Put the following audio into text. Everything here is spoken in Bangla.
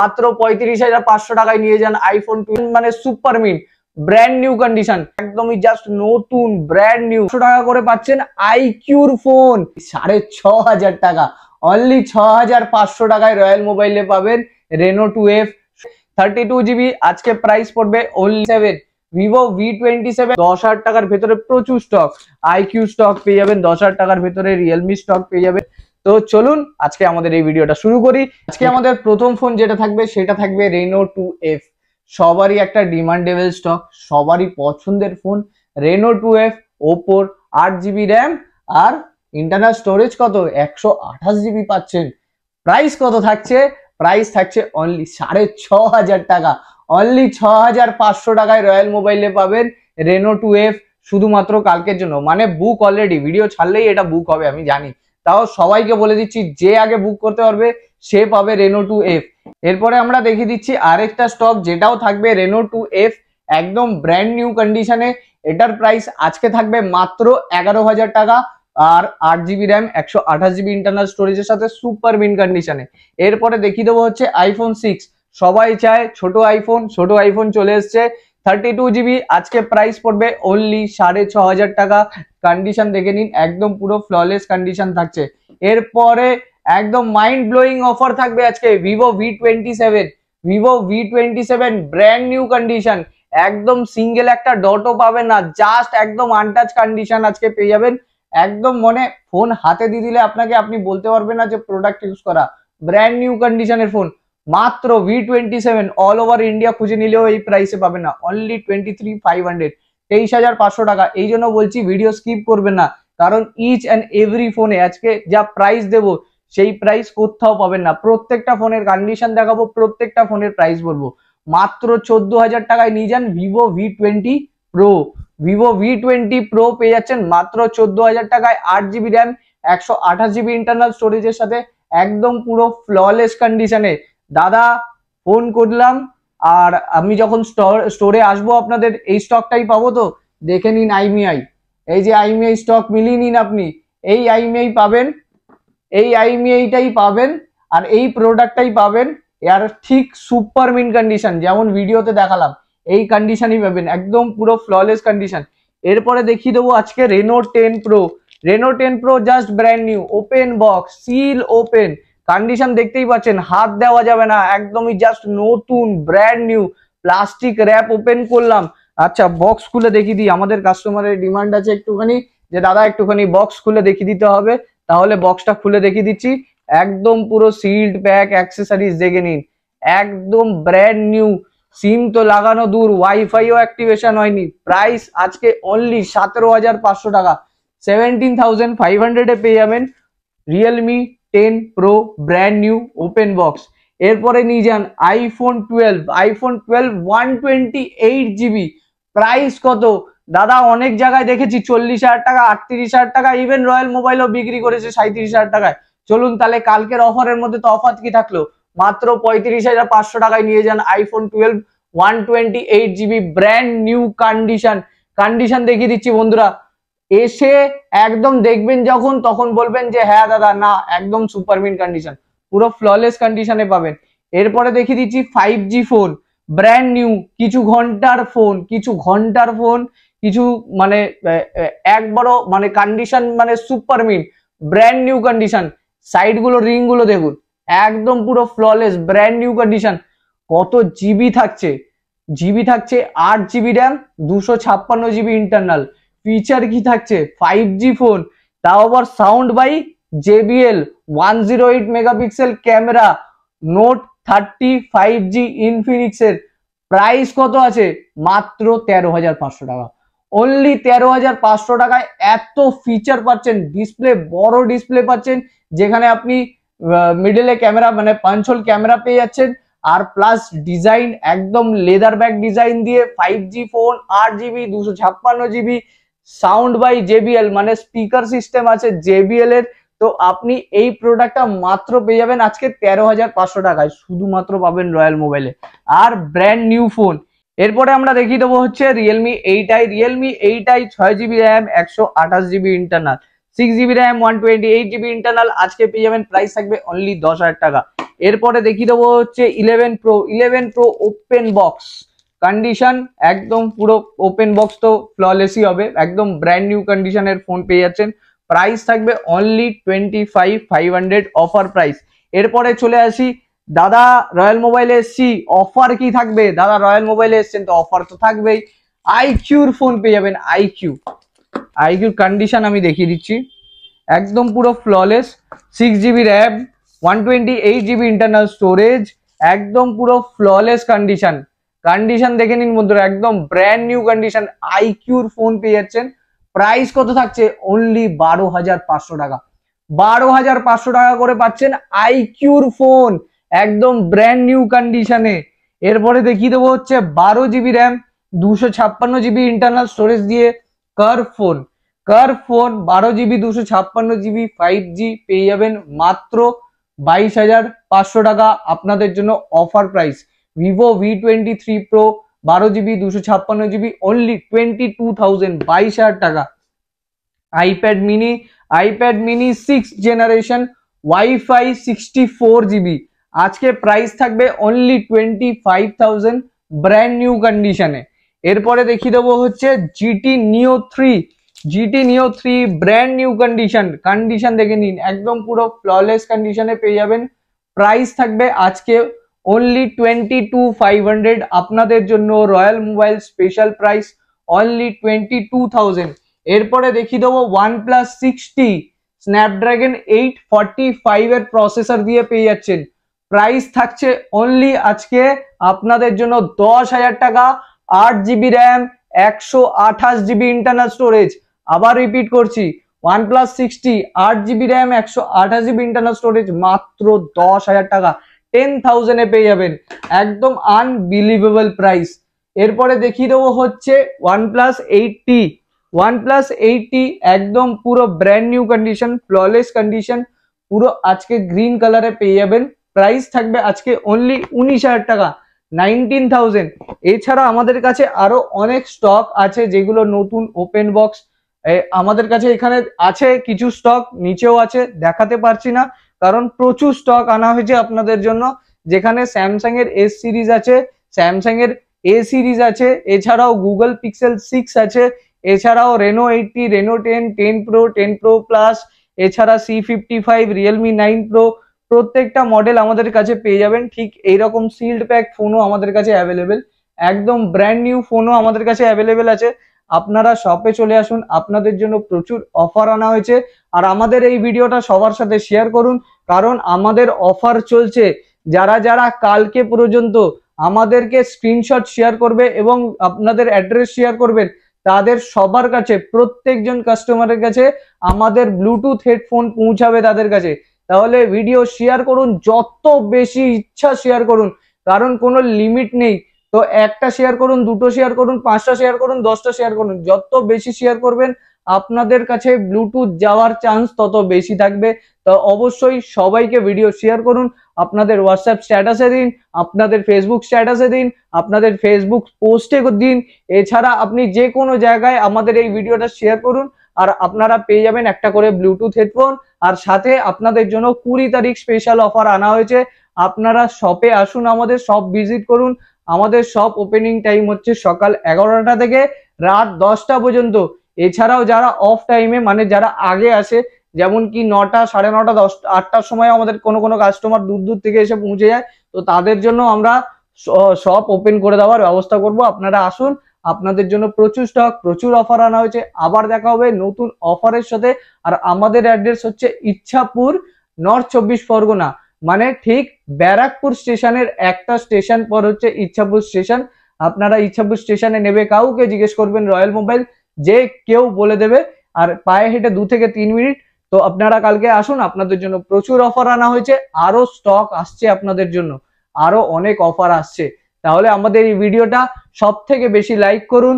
মাত্র পঁয়ত্রিশ হাজার পাঁচশো টাকায় নিয়ে যান আইফোন মানে super mean brand new condition একদমই জাস্ট নতুন ব্র্যান্ড নিউ টাকা করে পাচ্ছেন আইকিউর ফোন সাড়ে ছ হাজার টাকা অনলি ছ হাজার পাঁচশো টাকায় রয়্যাল মোবাইলে পাবেন Reno two F thirty two GB আজকে প্রাইস পড়বে only seven Vivo V twenty seven দশ হাজার টাকার ভেতরে প্রচুর স্টক আইকিউ স্টক পেয়ে যাবেন দশ হাজার টাকার ভেতরে রিয়েলমি স্টক পেয়ে যাবেন তো চলুন আজকে আমাদের এই ভিডিওটা শুরু করি আজকে আমাদের প্রথম ফোন যেটা থাকবে সেটা থাকবে রেনো টু এফ সবারই একটা ডিমান্ডেবল স্টক সবারই পছন্দের ফোন রেনো টু এফ ওপোর আট জিবি র্যাম আর ইন্টারনাল স্টোরেজ কত একশো আঠাশ জিবি পাচ্ছেন প্রাইস কত থাকছে প্রাইস থাকছে অনলি সাড়ে ছ হাজার টাকা অনলি ছ হাজার পাঁচশো টাকায় রয়্যাল মোবাইলে পাবেন রেনো টু এফ শুধুমাত্র কালকের জন্য মানে বুক অলরেডি ভিডিও ছাড়লেই এটা বুক হবে আমি জানি তাও সবাইকে বলে দিচ্ছি যে আগে বুক করতে পারবে সে পাবে রেনো টু এফ এরপরে আমরা দেখিয়ে দিচ্ছি আরেকটা স্টক যেটাও থাকবে রেনো টু এফ একদম ব্র্যান্ড নিউ কন্ডিশনে এটার প্রাইস আজকে থাকবে মাত্র এগারো হাজার টাকা আর আট জিবি র্যাম একশো আঠাশ জিবি ইন্টারনাল স্টোরেজের সাথে সুপার মিন কন্ডিশনে এরপরে দেখি দেবো হচ্ছে আইফোন সিক্স সবাই চায় ছোট আইফোন ছোট আইফোন চলে এসছে থার্টি টু জিবি আজকে প্রাইস পড়বে অনলি সাড়ে ছ হাজার টাকা কন্ডিশন দেখে নিন একদম পুরো ফ্ললেস কন্ডিশন থাকছে এরপরে একদম মাইন্ড ব্লোয়িং অফার থাকবে আজকে Vivo V twenty seven Vivo V twenty seven brand new condition একদম সিঙ্গেল একটা ডটও পাবেন না জাস্ট একদম আনটাচ কন্ডিশন আজকে পেয়ে যাবেন একদম মনে ফোন হাতে দিয়ে দিলে আপনাকে আপনি বলতে পারবেন না যে প্রোডাক্ট ইউজ করা ব্র্যান্ড নিউ কন্ডিশনের ফোন মাত্র V twenty seven all over India খুঁজে নিলেও এই প্রাইসে পাবেন না only twenty three five hundred তেইশ হাজার পাঁচশো টাকা এই জন্য বলছি ভিডিও স্কিপ করবেন না কারণ ইচ অ্যান্ড এভরি ফোনে আজকে যা প্রাইস দেব সেই প্রাইস কোথাও পাবেন না প্রত্যেকটা ফোনের কন্ডিশন দেখাবো প্রত্যেকটা ফোনের প্রাইস বলবো মাত্র চোদ্দ হাজার টাকায় নিয়ে যান Vivo V twenty pro Vivo V twenty pro পেয়ে যাচ্ছেন মাত্র চোদ্দ হাজার টাকায় আট জিবি র্যাম একশো আঠাশ জিবি ইন্টারনাল স্টোরেজের সাথে একদম পুরো ফ্ললেস কন্ডিশনে দাদা ফোন করলাম আর আমি যখন স্টোরে আসবো আপনাদের এই স্টকটাই পাবো তো দেখে নিন আইমিআই e এই যে আইমিআই স্টক e মিলিয়ে নিন আপনি এই আইমিআই e পাবেন এই আইমিআইটাই পাবেন আর এই প্রোডাক্টটাই পাবেন এর ঠিক সুপার মিন কন্ডিশন যেমন ভিডিওতে দেখালাম এই কন্ডিশনই পাবেন একদম পুরো ফ্ললেস কন্ডিশন এরপরে দেখিয়ে দেবো আজকে Reno ten pro Reno ten pro just brand new open box seal open condition দেখতেই পাচ্ছেন হাত দেওয়া যাবে না একদমই জাস্ট নতুন brand new plastic wrap open করলাম আচ্ছা বক্স খুলে দেখিয়ে দিই আমাদের কাস্টমারের ডিমান্ড আছে একটুখানি যে দাদা একটুখানি বক্স খুলে দেখিয়ে দিতে হবে তাহলে বক্সটা খুলে দেখিয়ে দিচ্ছি একদম পুরো সিল্ড প্যাক অ্যাক্সেসারিজ দেখে নিন একদম ব্র্যান্ড নিউ সিম তো লাগানো দূর ওয়াইফাইও অ্যাক্টিভেশন হয়নি প্রাইস আজকে অনলি সতেরো হাজার পাঁচশো টাকা সেভেন্টিন থাউজেন্ড ফাইভ হান্ড্রেডে পেয়ে যাবেন Realme ten pro brand new open box এরপরে নিয়ে যান iPhone twelve iPhone twelve one twenty eight GB price কত দাদা অনেক জায়গায় দেখেছি চল্লিশ হাজার টাকা আটত্রিশ হাজার টাকা ইভেন রয়্যাল মোবাইলও বিক্রি করেছে সাঁত্রিশ হাজার টাকায় চলুন তাহলে কালকের অফারের মধ্যে তো অফার কি থাকলো মাত্র পঁয়ত্রিশ হাজার পাঁচশো টাকায় নিয়ে যান iPhone twelve one twenty eight GB brand new condition condition দেখিয়ে দিচ্ছি বন্ধুরা এসে একদম দেখবেন যখন তখন বলবেন যে হ্যাঁ দাদা না একদম সুপারমিন কন্ডিশন পুরো ফ্ললেস কন্ডিশনে পাবেন এরপরে দেখিয়ে দিচ্ছি five G phone brand new কিছু ঘন্টার ফোন কিছু ঘন্টার ফোন কিছু মানে একবারও মানে কন্ডিশন মানে সুপারমিন ব্র্যান্ড নিউ কন্ডিশন সাইডগুলো রিংগুলো দেখুন একদম পুরো ফ্ললেস ব্র্যান্ড নিউ কন্ডিশন কত জিবি থাকছে জিবি থাকছে আট জিবি র্যাম দুশো ছাপ্পান্ন জিবি ইন্টারনাল ফিচার কি থাকছে ফাইভ জি ফোন তাও আবার sound by JBL one zero eight megapixel camera note thirty five G ইনফিনিক্সের প্রাইস কত আছে মাত্র তেরো হাজার পাঁচশো টাকা অনলি তেরো হাজার পাঁচশো টাকায় এত ফিচার পাচ্ছেন ডিসপ্লে বড় ডিসপ্লে পাচ্ছেন যেখানে আপনি মিডলে ক্যামেরা মানে পাঞ্চল ক্যামেরা পেয়ে যাচ্ছেন আর প্লাস ডিজাইন একদম লেদার ব্যাগ ডিজাইন দিয়ে ফাইভ জি ফোন আট জিবি দুশো ছাপ্পান্ন জিবি সাউন্ড বাই জেবিএল মানে স্পিকার সিস্টেম আছে জেবিএল এর তো আপনি এই প্রোডাক্টটা মাত্র পেয়ে যাবেন আজকে তেরো হাজার পাঁচশো টাকায় শুধুমাত্র পাবেন রয়্যাল মোবাইলে আর ব্র্যান্ড নিউ ফোন এরপরে আমরা দেখিয়ে দেবো হচ্ছে Realme eight I Realme eight I ছয় জিবি র্যাম একশো আঠাশ GB internal six GB RAM one twenty eight GB internal আজকে পেয়ে যাবেন প্রাইস থাকবে অনলি দশ হাজার টাকা এরপরে দেখিয়ে দেবো হচ্ছে eleven pro eleven pro open box condition একদম পুরো ওপেন বক্স তো ফ্ললেসই হবে একদম ব্র্যান্ড নিউ কন্ডিশনের ফোন পেয়ে যাচ্ছেন প্রাইস থাকবে only twenty five five hundred offer price এরপরে চলে আসি দাদা রয়্যাল মোবাইলে এসছি অফার কি থাকবে দাদা রয়্যাল মোবাইলে এসছেন তো অফার তো থাকবেই আইকিউর ফোন পেয়ে যাবেন আইকিউ আইকিউর কন্ডিশন আমি দেখিয়ে দিচ্ছি একদম পুরো flawless six GB RAM one twenty eight GB internal storage একদম পুরো ফ্ললেস কন্ডিশন কন্ডিশন দেখে নিন বন্ধুরা একদম ব্র্যান্ড নিউ কন্ডিশন আইকিউর ফোন পেয়ে যাচ্ছেন প্রাইস কত থাকছে অনলি বারো হাজার পাঁচশো টাকা বারো হাজার পাঁচশো টাকা করে পাচ্ছেন আইকিউর ফোন একদম ব্র্যান্ড নিউ কন্ডিশনে এরপরে দেখিয়ে দেবো হচ্ছে বারো জিবি র্যাম দুশো ছাপ্পান্ন জিবি ইন্টারনাল স্টোরেজ দিয়ে কার ফোন কার ফোন বারো জিবি দুশো ছাপ্পান্ন জিবি ফাইভ জি পেয়ে যাবেন মাত্র বাইশ হাজার পাঁচশো টাকা আপনাদের জন্য offer price Vivo V twenty three pro বারো জিবি দুশো ছাপ্পান্ন GB only twenty two thousand বাইশ হাজার টাকা iPad mini iPad mini six generation WiFi sixty four GB আজকে প্রাইস থাকবে only twenty five thousand brand new কন্ডিশনে এরপরে দেখিয়ে দেবো হচ্ছে GT Neo three GT Neo three brand new condition condition দেখে নিন একদম পুরো ফ্ললেস কন্ডিশনে পেয়ে যাবেন প্রাইস থাকবে আজকে only twenty two five hundred আপনাদের জন্য Royal Mobile special price only twenty two thousand এরপরে দেখিয়ে দেব OnePlus sixty Snapdragon eight forty five এর প্রসেসর দিয়ে পেয়ে যাচ্ছেন প্রাইস থাকছে অনলি আজকে আপনাদের জন্য দশ হাজার টাকা আট জিবি র্যাম একশো আঠাশ জিবি ইন্টারনাল স্টোরেজ আবার রিপিট করছি ওয়ান প্লাস সিক্সটি আট জিবি র্যাম একশো আঠাশ জিবি ইন্টারনাল স্টোরেজ মাত্র দশ হাজার টাকা টেন থাউজেন্ডে পেয়ে যাবেন একদম আনবিলিভেবল প্রাইস এরপরে দেখিয়ে দেবো হচ্ছে OnePlus eighty OnePlus eighty একদম পুরো brand new condition flawless condition পুরো আজকে গ্রিন কালারে পেয়ে যাবেন প্রাইস থাকবে আজকে অনলি উনিশ হাজার টাকা নাইনটিন থাউজেন্ড এছাড়া আমাদের কাছে আরো অনেক স্টক আছে যেগুলো নতুন ওপেন বক্স আমাদের কাছে এখানে আছে কিছু স্টক নিচেও আছে দেখাতে পারছি না কারণ প্রচুর স্টক আনা হয়েছে আপনাদের জন্য যেখানে স্যামসাং এর এস সিরিজ আছে স্যামসাং এর এ সিরিজ আছে এছাড়াও গুগল পিক্সেল সিক্স আছে এছাড়াও Reno eighty Reno ten ten pro ten pro plus এছাড়া C fifty five Realme nine pro প্রত্যেকটা মডেল আমাদের কাছে পেয়ে যাবেন ঠিক এইরকম সিল্ড প্যাক ফোনও আমাদের কাছে অ্যাভেলেবেল একদম ব্র্যান্ড নিউ ফোনও আমাদের কাছে অ্যাভেলেবেল আছে আপনারা শপে চলে আসুন আপনাদের জন্য প্রচুর অফার আনা হয়েছে আর আমাদের এই ভিডিওটা সবার সাথে শেয়ার করুন কারণ আমাদের অফার চলছে যারা যারা কালকে পর্যন্ত আমাদেরকে স্ক্রিনশট শেয়ার করবে এবং আপনাদের অ্যাড্রেস শেয়ার করবেন তাদের সবার কাছে প্রত্যেকজন কাস্টমারের কাছে আমাদের ব্লুটুথ হেডফোন পৌঁছাবে তাদের কাছে তাহলে ভিডিও শেয়ার করুন যত বেশি ইচ্ছা শেয়ার করুন কারণ কোনো লিমিট নেই তো একটা শেয়ার করুন দুটো শেয়ার করুন পাঁচটা শেয়ার করুন দশটা শেয়ার করুন যত বেশি শেয়ার করবেন আপনাদের কাছে ব্লুটুথ যাওয়ার চান্স তত বেশি থাকবে তো অবশ্যই সবাইকে ভিডিও শেয়ার করুন আপনাদের হোয়াটসঅ্যাপ স্ট্যাটাসে দিন আপনাদের ফেসবুক স্ট্যাটাসে দিন আপনাদের ফেসবুক পোস্টে দিন এছাড়া আপনি যে কোনো জায়গায় আমাদের এই ভিডিওটা শেয়ার করুন আর আপনারা পেয়ে যাবেন একটা করে ব্লুটুথ হেডফোন আর সাথে আপনাদের জন্য কুড়ি তারিখ স্পেশাল অফার আনা হয়েছে আপনারা শপে আসুন আমাদের শপ ভিজিট করুন আমাদের শপ ওপেনিং টাইম হচ্ছে সকাল এগারোটা থেকে রাত দশটা পর্যন্ত এছাড়াও যারা অফ টাইমে মানে যারা আগে আসে যেমন কি নটা সাড়ে নটা দশটা আটটার সময় আমাদের কোনো কোনো কাস্টমার দূর দূর থেকে এসে পৌঁছে যায় তো তাদের জন্য আমরা শপ ওপেন করে দেওয়ার ব্যবস্থা করব আপনারা আসুন আপনাদের জন্য প্রচুর স্টক প্রচুর অফার আনা হয়েছে আবার দেখা হবে নতুন অফারের সাথে আর আমাদের অ্যাড্রেস হচ্ছে ইচ্ছাপুর নর্থ চব্বিশ পরগনা মানে ঠিক ব্যারাকপুর স্টেশনের একটা স্টেশন পর হচ্ছে ইচ্ছাপুর স্টেশন আপনারা ইচ্ছাপুর স্টেশনে নেবে কাউকে জিজ্ঞেস করবেন রয়্যাল মোবাইল যে কেউ বলে দেবে আর পায়ে হেঁটে দু থেকে তিন মিনিট তো আপনারা কালকে আসুন আপনাদের জন্য প্রচুর অফার আনা হয়েছে আরো স্টক আসছে আপনাদের জন্য আরো অনেক অফার আসছে তাহলে আমাদের এই ভিডিওটা সব থেকে বেশি লাইক করুন